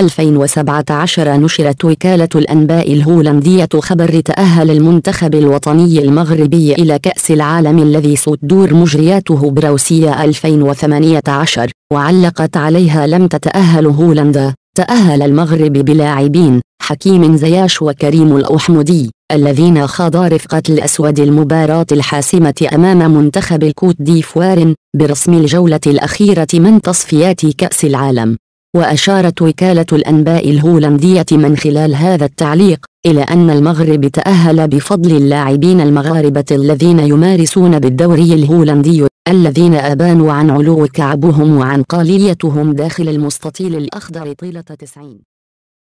2017 نشرت وكالة الأنباء الهولندية خبر تأهل المنتخب الوطني المغربي إلى كأس العالم الذي ستدور مجرياته بروسيا 2018 وعلقت عليها لم تتأهل هولندا تأهل المغرب بلاعبين حكيم زياش وكريم الأحمدي الذين خاضا رفقة الأسود المباراة الحاسمة أمام منتخب الكوت ديفوار برسم الجولة الأخيرة من تصفيات كأس العالم وأشارت وكالة الأنباء الهولندية من خلال هذا التعليق إلى أن المغرب تأهل بفضل اللاعبين المغاربة الذين يمارسون بالدوري الهولندي الذين أبانوا عن علو كعبهم وعن قاليتهم داخل المستطيل الأخضر طيلة 90